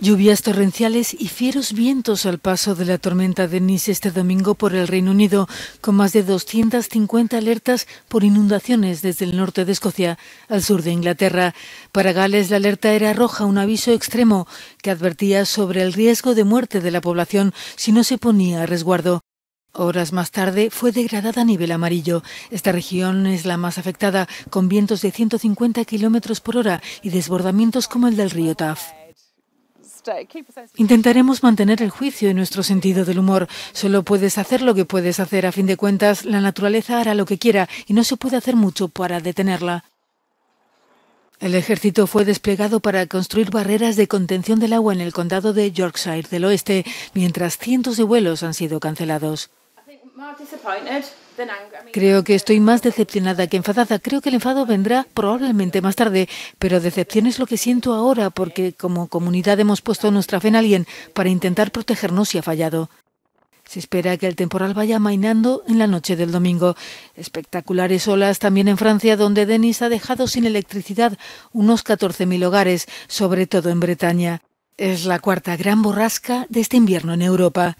Lluvias torrenciales y fieros vientos al paso de la tormenta de Nice este domingo por el Reino Unido, con más de 250 alertas por inundaciones desde el norte de Escocia al sur de Inglaterra. Para Gales la alerta era roja, un aviso extremo que advertía sobre el riesgo de muerte de la población si no se ponía a resguardo. Horas más tarde fue degradada a nivel amarillo. Esta región es la más afectada, con vientos de 150 kilómetros por hora y desbordamientos como el del río Taff. Intentaremos mantener el juicio y nuestro sentido del humor. Solo puedes hacer lo que puedes hacer. A fin de cuentas, la naturaleza hará lo que quiera y no se puede hacer mucho para detenerla. El ejército fue desplegado para construir barreras de contención del agua en el condado de Yorkshire del Oeste, mientras cientos de vuelos han sido cancelados. Creo que estoy más decepcionada que enfadada. Creo que el enfado vendrá probablemente más tarde, pero decepción es lo que siento ahora porque como comunidad hemos puesto nuestra fe en alguien para intentar protegernos y ha fallado. Se espera que el temporal vaya amainando en la noche del domingo. Espectaculares olas también en Francia, donde Denis ha dejado sin electricidad unos 14.000 hogares, sobre todo en Bretaña. Es la cuarta gran borrasca de este invierno en Europa.